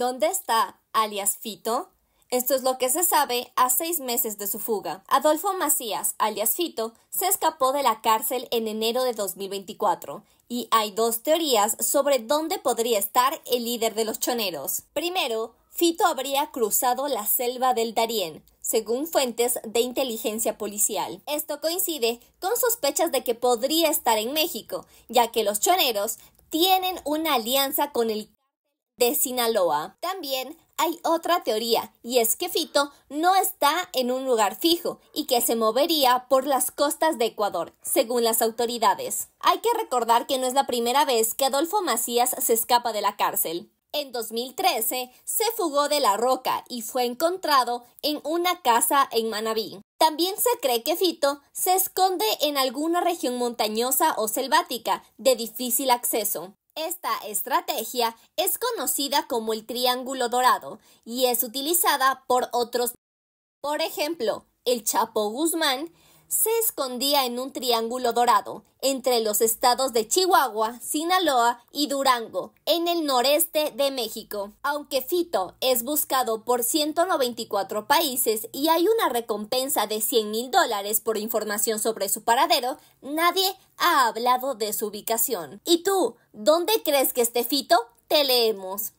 ¿Dónde está, alias Fito? Esto es lo que se sabe a seis meses de su fuga. Adolfo Macías, alias Fito, se escapó de la cárcel en enero de 2024 y hay dos teorías sobre dónde podría estar el líder de los choneros. Primero, Fito habría cruzado la selva del Darién, según fuentes de inteligencia policial. Esto coincide con sospechas de que podría estar en México, ya que los choneros tienen una alianza con el de Sinaloa. También hay otra teoría, y es que Fito no está en un lugar fijo y que se movería por las costas de Ecuador, según las autoridades. Hay que recordar que no es la primera vez que Adolfo Macías se escapa de la cárcel. En 2013 se fugó de la roca y fue encontrado en una casa en Manabí. También se cree que Fito se esconde en alguna región montañosa o selvática de difícil acceso. Esta estrategia es conocida como el triángulo dorado y es utilizada por otros. Por ejemplo, el Chapo Guzmán se escondía en un triángulo dorado entre los estados de Chihuahua, Sinaloa y Durango, en el noreste de México. Aunque Fito es buscado por 194 países y hay una recompensa de 100 mil dólares por información sobre su paradero, nadie ha hablado de su ubicación. ¿Y tú, dónde crees que esté Fito? Te leemos.